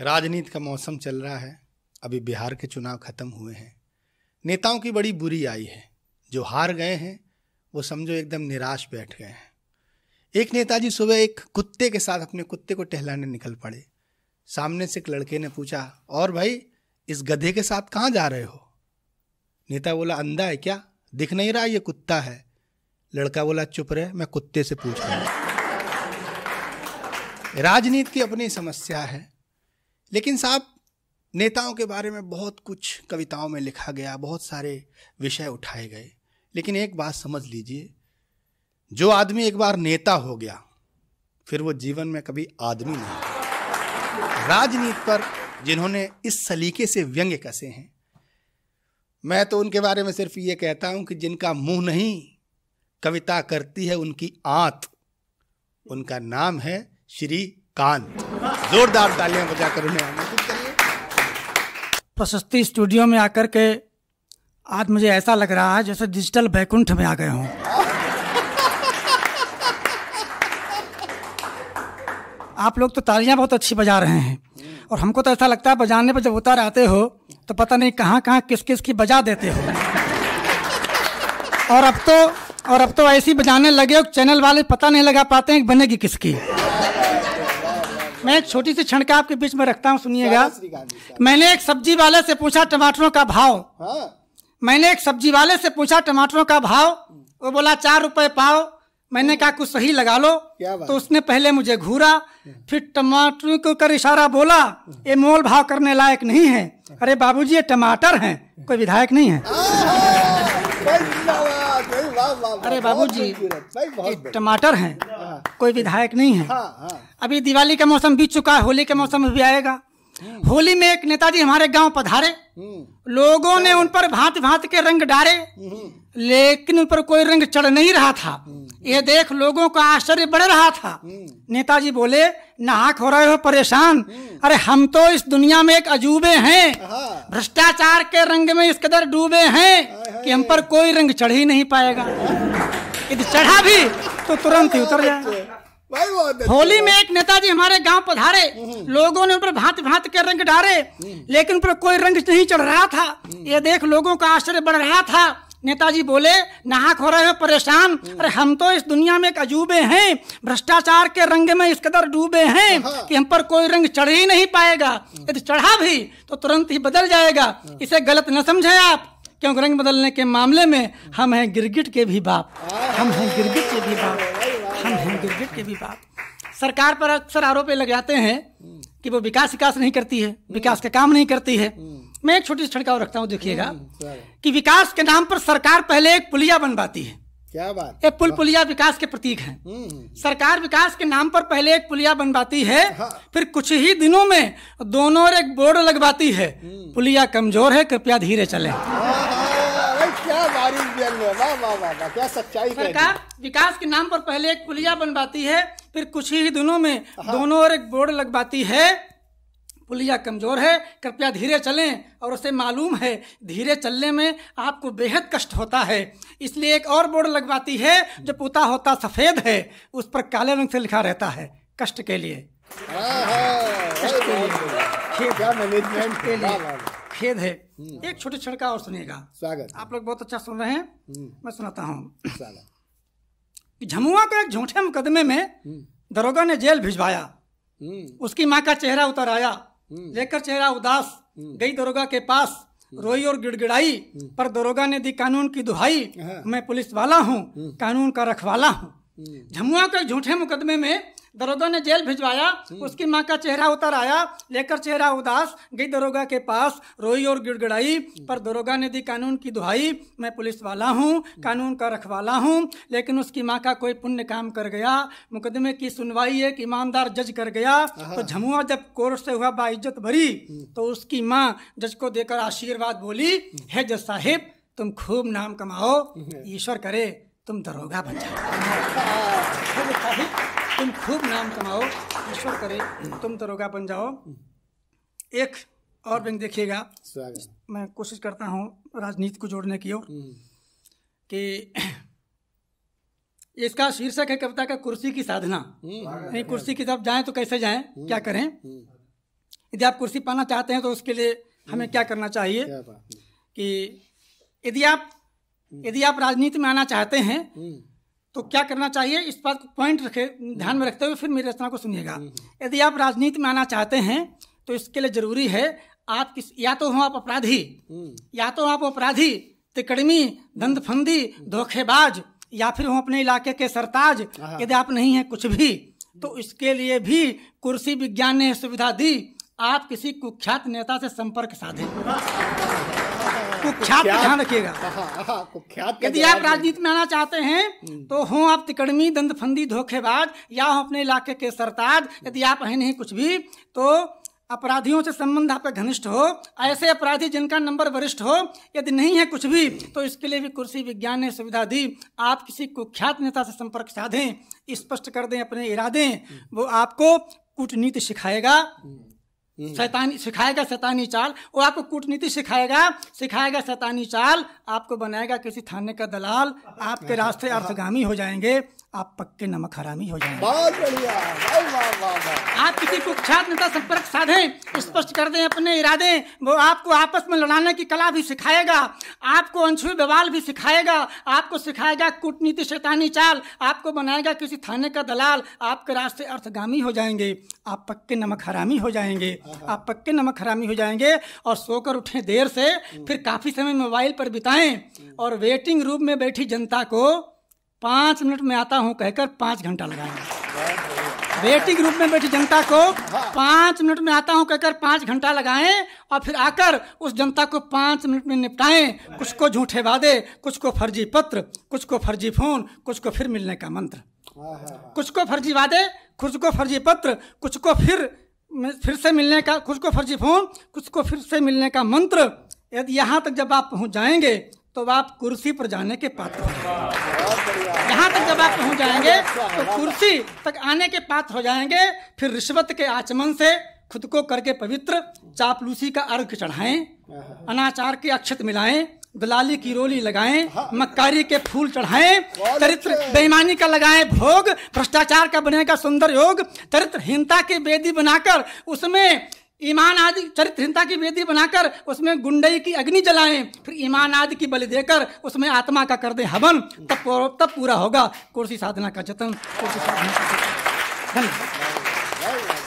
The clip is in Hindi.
राजनीति का मौसम चल रहा है अभी बिहार के चुनाव खत्म हुए हैं नेताओं की बड़ी बुरी आई है जो हार गए हैं वो समझो एकदम निराश बैठ गए हैं एक नेताजी सुबह एक कुत्ते के साथ अपने कुत्ते को टहलाने निकल पड़े सामने से एक लड़के ने पूछा और भाई इस गधे के साथ कहाँ जा रहे हो नेता बोला अंधा है क्या दिख नहीं रहा ये कुत्ता है लड़का बोला चुप रहे मैं कुत्ते से पूछ रहा हूँ राजनीति की अपनी समस्या है लेकिन साहब नेताओं के बारे में बहुत कुछ कविताओं में लिखा गया बहुत सारे विषय उठाए गए लेकिन एक बात समझ लीजिए जो आदमी एक बार नेता हो गया फिर वो जीवन में कभी आदमी नहीं राजनीति पर जिन्होंने इस सलीके से व्यंग्य कसे हैं मैं तो उनके बारे में सिर्फ ये कहता हूं कि जिनका मुंह नहीं कविता करती है उनकी आंत उनका नाम है श्री कांत जोरदार तालियां बजाकर उन्हें आमंत्रित करिए प्रशस्ति स्टूडियो में आकर के आज मुझे ऐसा लग रहा है जैसे डिजिटल बैकुंठ में आ गए हूँ आप लोग तो तालियां बहुत अच्छी बजा रहे हैं और हमको तो ऐसा लगता है बजाने पर जब उतार आते हो तो पता नहीं कहाँ कहाँ किस किस की बजा देते हो और अब तो और अब तो ऐसी बजाने लगे हो चैनल वाले पता नहीं लगा पाते हैं बनेगी किसकी मैं एक छोटी सी छणका आपके बीच में रखता हूँ सुनिएगा मैंने एक सब्जी वाले से पूछा टमाटरों का भाव हाँ। मैंने एक सब्जी वाले से पूछा टमाटरों का भाव वो बोला चार रुपए पाओ मैंने कहा कुछ सही लगा लो तो उसने पहले मुझे घूरा फिर टमाटर को कर इशारा बोला ये मोल भाव करने लायक नहीं है अरे बाबूजी ये टमाटर हैं कोई विधायक नहीं है अरे बाबूजी टमाटर हैं कोई विधायक नहीं है हाँ, हाँ। अभी दिवाली का मौसम बीत चुका है होली का मौसम भी आएगा हम्म। होली में एक नेताजी हमारे गांव पधारे हम्म। लोगों ने उन पर भांत भांत के रंग डाले हम्म। लेकिन उन पर कोई रंग चढ़ नहीं रहा था ये देख लोगों का आश्चर्य बढ़ रहा था नेताजी बोले नहा हो रहे हो परेशान अरे हम तो इस दुनिया में एक अजूबे हैं हाँ। भ्रष्टाचार के रंग में इस कदर डूबे हैं कि हम पर कोई रंग चढ़ ही नहीं पाएगा यदि चढ़ा भी तो तुरंत ही उतर जाए होली में एक नेताजी हमारे गांव पधारे हम्म। लोगों ने ऊपर पर भांत भांत के रंग डाले हम्म। लेकिन पर कोई रंग नहीं चढ़ रहा था हम्म। ये देख लोगों का आश्चर्य बढ़ रहा था नेताजी बोले नहा खो रहे हो परेशान अरे हम तो इस दुनिया में एक अजूबे हैं भ्रष्टाचार के रंग में इस कदर डूबे हैं हाँ। कि हम पर कोई रंग चढ़ ही नहीं पाएगा यदि चढ़ा भी तो तुरंत ही बदल जाएगा हाँ। इसे गलत न समझे आप क्योंकि रंग बदलने के मामले में हम हैं गिरगिट के भी बाप हम हैं गिरगिट के भी बाप हम हैं गिरगिट के भी बाप सरकार पर अक्सर आरोप लग जाते हैं कि वो विकास विकास नहीं करती है विकास का काम नहीं करती है मैं एक छोटी छिड़काव रखता हूँ देखिएगा हम्म, हम्म, कि विकास के नाम पर सरकार पहले एक पुलिया बनवाती है क्या बात ये पुल पुलिया विकास के प्रतीक है हम्म, सरकार विकास के नाम पर पहले एक पुलिया बनवाती है हाँ। फिर कुछ ही दिनों में दोनों और एक बोर्ड लगवाती है पुलिया कमजोर है कृपया धीरे चले वाह वाह वाह क्या सच्चाई सरकार विकास के नाम पर पहले एक पुलिया बनवाती है फिर कुछ ही दिनों में हाँ। दोनों ओर एक बोर्ड लगवाती है पुलिया कमजोर है कृपया धीरे चलें और उसे मालूम है धीरे चलने में आपको बेहद कष्ट होता है इसलिए एक और बोर्ड लगवाती है जो पुता होता सफ़ेद है उस पर काले रंग से लिखा रहता है कष्ट के लिए हाँ, हाँ, कष्ट के लिए क्या मैनेजमेंट के लिए खेद है हम्म। एक छोटे छड़का और सुनिएगा स्वागत आप लोग बहुत अच्छा सुन रहे हैं हम्म। मैं सुनाता हूँ झमुआ को एक झूठे मुकदमे में हम्म। दरोगा ने जेल भिजवाया उसकी माँ का चेहरा उतर आया लेकर चेहरा उदास गई दरोगा के पास रोई और गिड़गिड़ाई पर दरोगा ने दी कानून की दुहाई हाँ। मैं पुलिस वाला हूँ कानून का रखवाला हूँ झमुआ के झूठे मुकदमे में दरोगा ने जेल भिजवाया हम्म। उसकी माँ का चेहरा उतर आया लेकर चेहरा उदास गई दरोगा के पास रोई और गिड़गड़ाई हम्म। पर दरोगा ने दी कानून की दुहाई मैं पुलिस वाला हूँ हम्म। कानून का रखवाला हूँ लेकिन उसकी माँ का कोई पुण्य काम कर गया मुकदमे की सुनवाई एक ईमानदार जज कर गया तो झमुआ जब कोर्ट से हुआ बाइज्जत भरी तो उसकी माँ जज को देकर आशीर्वाद बोली है जज साहिब तुम खूब नाम कमाओ ईश्वर करे तुम दरोगा बन जाओ तुम खूब नाम कमाओ ईश्वर करे तुम तरोगा तो बन जाओ एक और बैंक देखिएगा मैं कोशिश करता हूँ राजनीति को जोड़ने की ओर हम्म। कि इसका शीर्षक है कविता का कुर्सी की साधना हम्म। नहीं कुर्सी की तरफ जाएं तो कैसे जाएं हम्म। क्या करें यदि आप कुर्सी पाना चाहते हैं तो उसके लिए हमें क्या करना चाहिए कि यदि आप यदि आप राजनीति में आना चाहते हैं तो क्या करना चाहिए इस बात को पॉइंट रखे ध्यान में रखते हुए फिर मेरी रचना को सुनिएगा हम्म, हम्म। यदि आप राजनीति में आना चाहते हैं तो इसके लिए जरूरी है आप किस या तो हों आप अपराधी हम्म। या तो आप अपराधी तिकड़मी दंदफंदी धोखेबाज या फिर हों अपने इलाके के सरताज हाँ। यदि आप नहीं हैं कुछ भी तो इसके लिए भी कुर्सी विज्ञान ने सुविधा दी आप किसी कुख्यात नेता से संपर्क साधे कुख्यात ध्यान रखिएगा हाँ, हाँ, हाँ, यदि आप राजनीति में आना चाहते हैं हम्म। तो हो आप तिकड़मी दंदफंदी धोखेबाज या हो अपने इलाके के सरताज यदि आप हैं नहीं कुछ भी तो अपराधियों से संबंध आपका घनिष्ठ हो ऐसे अपराधी जिनका नंबर वरिष्ठ हो यदि नहीं है कुछ भी तो इसके लिए भी कुर्सी विज्ञान ने सुविधा दी आप किसी कुख्यात नेता से संपर्क साधें स्पष्ट कर दें अपने इरादे हम्म। वो आपको कूटनीति सिखाएगा हम्म। हम्म। शैतानी सिखाएगा शैतानी चाल और आपको कूटनीति सिखाएगा सिखाएगा शैतानी चाल आपको बनाएगा किसी थाने का दलाल आपके रास्ते अर्थगामी हो जाएंगे आप पक्के नमक हरामी हो जाएंगे बहुत बढ़िया आप किसी कुख्यात नेता संपर्क साधें स्पष्ट कर दें अपने इरादे वो आपको आपस में लड़ाने की कला भी सिखाएगा आपको अनछुए बवाल भी सिखाएगा आपको सिखाएगा कूटनीति शैतानी चाल आपको बनाएगा किसी थाने का दलाल आपके रास्ते अर्थगामी हो जाएंगे आप पक्के नमक हरामी हो जाएंगे आप पक्के नमक हरामी हो जाएंगे और सोकर उठें देर से फिर काफ़ी समय मोबाइल पर बिताएं और वेटिंग रूम में बैठी जनता को पाँच मिनट में आता हूँ कहकर पाँच घंटा लगाएंगे बेटी रूप में बैठी जनता को पाँच मिनट में आता हूँ कहकर पाँच घंटा लगाएं और फिर आकर उस जनता को पाँच मिनट में निपटाएं कुछ को झूठे वादे कुछ को फर्जी पत्र कुछ को फर्जी फोन कुछ को फिर मिलने का मंत्र कुछ को फर्जी वादे कुछ को फर्जी पत्र कुछ को फिर फिर से मिलने का कुछ को फर्जी फोन कुछ को फिर से मिलने का मंत्र यदि यहाँ तक जब आप पहुँच जाएंगे तो आप कुर्सी पर जाने के पात्र हो यहाँ तक जब आप पहुँच अच्छा, जाएंगे अच्छा, तो कुर्सी तक आने के पात्र हो जाएंगे फिर रिश्वत के आचमन से खुद को करके पवित्र चापलूसी का अर्घ चढ़ाएं हाँ। अनाचार के अक्षत मिलाएं दलाली की रोली लगाएं हाँ। मक्कारी के फूल चढ़ाएं चरित्र बेईमानी का लगाएं भोग भ्रष्टाचार का बनेगा सुंदर योग चरित्रहीनता की बेदी बनाकर उसमें ईमान आदि चरित्रहीनता की वेदी बनाकर उसमें गुंडई की अग्नि जलाएं फिर ईमान आदि की बलि देकर उसमें आत्मा का कर दे हवन तब तब पूरा होगा कुर्सी साधना का जतन कुर्सी साधना का जतन धन्यवाद